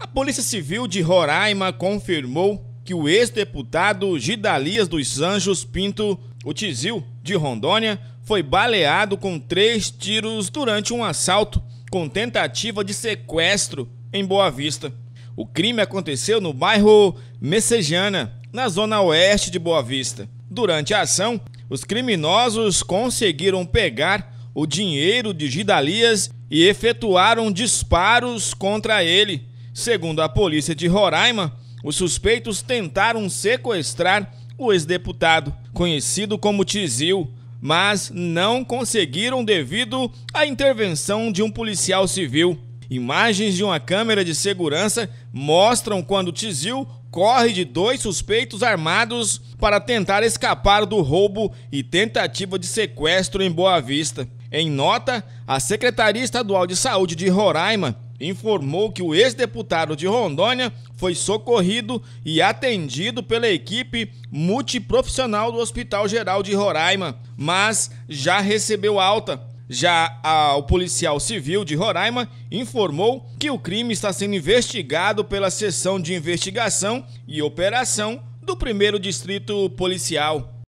A Polícia Civil de Roraima confirmou que o ex-deputado Gidalias dos Anjos Pinto, o Tizil, de Rondônia, foi baleado com três tiros durante um assalto com tentativa de sequestro em Boa Vista. O crime aconteceu no bairro Messejana, na zona oeste de Boa Vista. Durante a ação, os criminosos conseguiram pegar o dinheiro de Gidalias e efetuaram disparos contra ele. Segundo a polícia de Roraima, os suspeitos tentaram sequestrar o ex-deputado, conhecido como Tizil, mas não conseguiram devido à intervenção de um policial civil. Imagens de uma câmera de segurança mostram quando Tizil corre de dois suspeitos armados para tentar escapar do roubo e tentativa de sequestro em Boa Vista. Em nota, a Secretaria Estadual de Saúde de Roraima informou que o ex-deputado de Rondônia foi socorrido e atendido pela equipe multiprofissional do Hospital Geral de Roraima, mas já recebeu alta. Já a, o policial civil de Roraima informou que o crime está sendo investigado pela seção de investigação e operação do primeiro distrito policial.